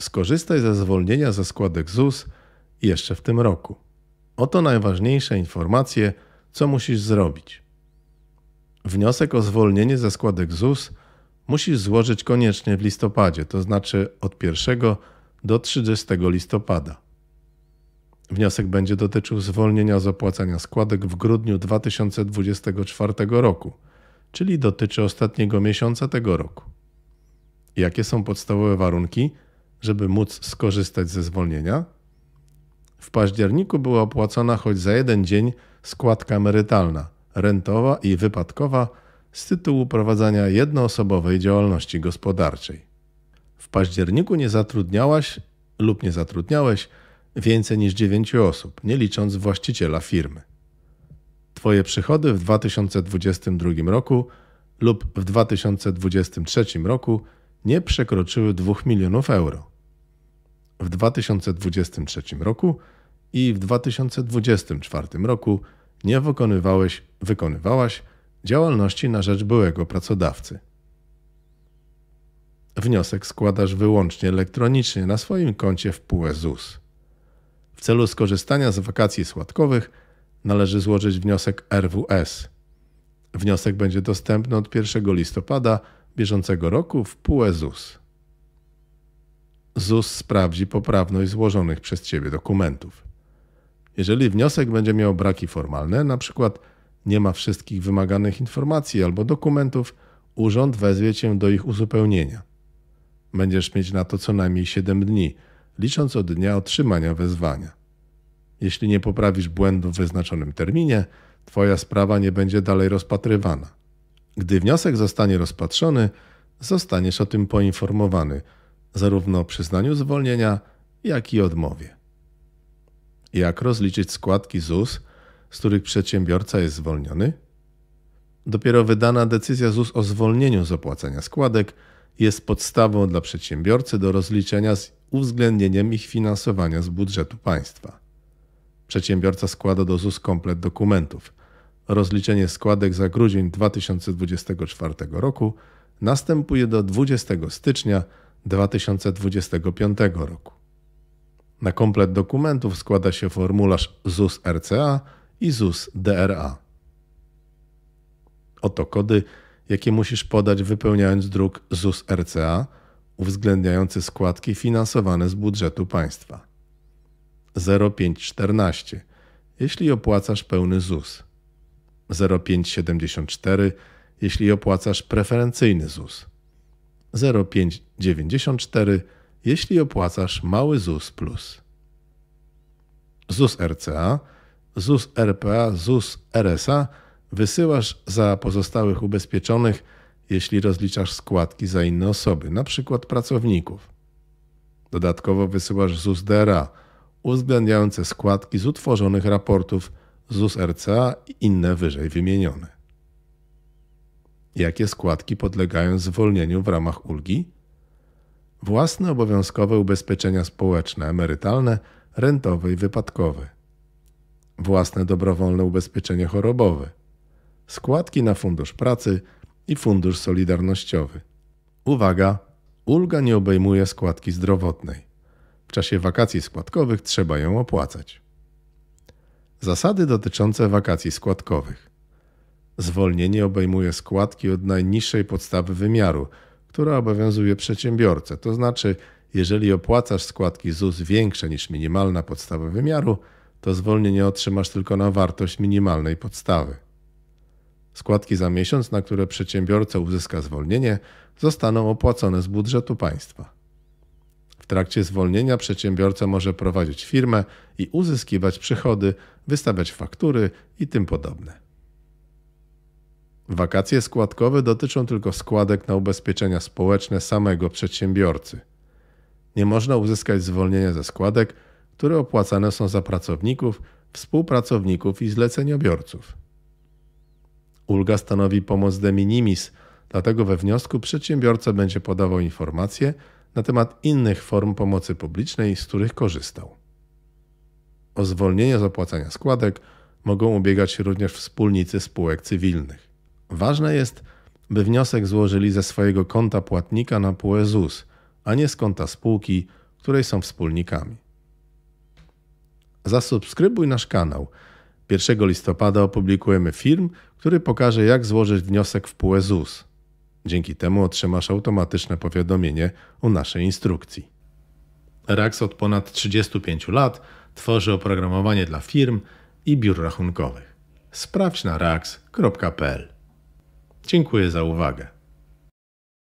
Skorzystaj ze zwolnienia ze składek ZUS jeszcze w tym roku. Oto najważniejsze informacje, co musisz zrobić. Wniosek o zwolnienie ze składek ZUS musisz złożyć koniecznie w listopadzie, to znaczy od 1 do 30 listopada. Wniosek będzie dotyczył zwolnienia z opłacania składek w grudniu 2024 roku, czyli dotyczy ostatniego miesiąca tego roku. Jakie są podstawowe warunki? żeby móc skorzystać ze zwolnienia. W październiku była opłacona choć za jeden dzień składka emerytalna, rentowa i wypadkowa z tytułu prowadzenia jednoosobowej działalności gospodarczej. W październiku nie zatrudniałaś lub nie zatrudniałeś więcej niż 9 osób, nie licząc właściciela firmy. Twoje przychody w 2022 roku lub w 2023 roku nie przekroczyły 2 milionów euro w 2023 roku i w 2024 roku nie wykonywałeś, wykonywałaś działalności na rzecz byłego pracodawcy. Wniosek składasz wyłącznie elektronicznie na swoim koncie w PUE ZUS. W celu skorzystania z wakacji słodkowych należy złożyć wniosek RWS. Wniosek będzie dostępny od 1 listopada bieżącego roku w PUE ZUS. ZUS sprawdzi poprawność złożonych przez Ciebie dokumentów. Jeżeli wniosek będzie miał braki formalne, np. nie ma wszystkich wymaganych informacji albo dokumentów, urząd wezwie Cię do ich uzupełnienia. Będziesz mieć na to co najmniej 7 dni, licząc od dnia otrzymania wezwania. Jeśli nie poprawisz błędu w wyznaczonym terminie, Twoja sprawa nie będzie dalej rozpatrywana. Gdy wniosek zostanie rozpatrzony, zostaniesz o tym poinformowany – zarówno przyznaniu zwolnienia, jak i odmowie. Jak rozliczyć składki ZUS, z których przedsiębiorca jest zwolniony? Dopiero wydana decyzja ZUS o zwolnieniu z opłacania składek jest podstawą dla przedsiębiorcy do rozliczenia z uwzględnieniem ich finansowania z budżetu państwa. Przedsiębiorca składa do ZUS komplet dokumentów. Rozliczenie składek za grudzień 2024 roku następuje do 20 stycznia 2025 roku. Na komplet dokumentów składa się formularz ZUS-RCA i ZUS-DRA. Oto kody, jakie musisz podać wypełniając druk ZUS-RCA uwzględniający składki finansowane z budżetu państwa. 0514 jeśli opłacasz pełny ZUS. 0574 jeśli opłacasz preferencyjny ZUS. 0594, jeśli opłacasz mały ZUS plus. ZUS RCA, ZUS RPA, ZUS RSA wysyłasz za pozostałych ubezpieczonych, jeśli rozliczasz składki za inne osoby, np. pracowników. Dodatkowo wysyłasz ZUS DRA, uwzględniające składki z utworzonych raportów ZUS RCA i inne wyżej wymienione. Jakie składki podlegają zwolnieniu w ramach ulgi? Własne obowiązkowe ubezpieczenia społeczne, emerytalne, rentowe i wypadkowe. Własne dobrowolne ubezpieczenie chorobowe. Składki na Fundusz Pracy i Fundusz Solidarnościowy. Uwaga! Ulga nie obejmuje składki zdrowotnej. W czasie wakacji składkowych trzeba ją opłacać. Zasady dotyczące wakacji składkowych. Zwolnienie obejmuje składki od najniższej podstawy wymiaru, która obowiązuje przedsiębiorcę. To znaczy, jeżeli opłacasz składki ZUS większe niż minimalna podstawa wymiaru, to zwolnienie otrzymasz tylko na wartość minimalnej podstawy. Składki za miesiąc, na które przedsiębiorca uzyska zwolnienie, zostaną opłacone z budżetu państwa. W trakcie zwolnienia przedsiębiorca może prowadzić firmę i uzyskiwać przychody, wystawiać faktury i tym podobne. Wakacje składkowe dotyczą tylko składek na ubezpieczenia społeczne samego przedsiębiorcy. Nie można uzyskać zwolnienia ze składek, które opłacane są za pracowników, współpracowników i zleceniobiorców. Ulga stanowi pomoc de minimis, dlatego we wniosku przedsiębiorca będzie podawał informacje na temat innych form pomocy publicznej, z których korzystał. O zwolnienie z opłacania składek mogą ubiegać się również wspólnicy spółek cywilnych. Ważne jest, by wniosek złożyli ze swojego konta płatnika na PUEZUS, a nie z konta spółki, której są wspólnikami. Zasubskrybuj nasz kanał. 1 listopada opublikujemy film, który pokaże, jak złożyć wniosek w PUEZUS. Dzięki temu otrzymasz automatyczne powiadomienie o naszej instrukcji. RAX od ponad 35 lat tworzy oprogramowanie dla firm i biur rachunkowych. Sprawdź na rax.pl. Dziękuję za uwagę.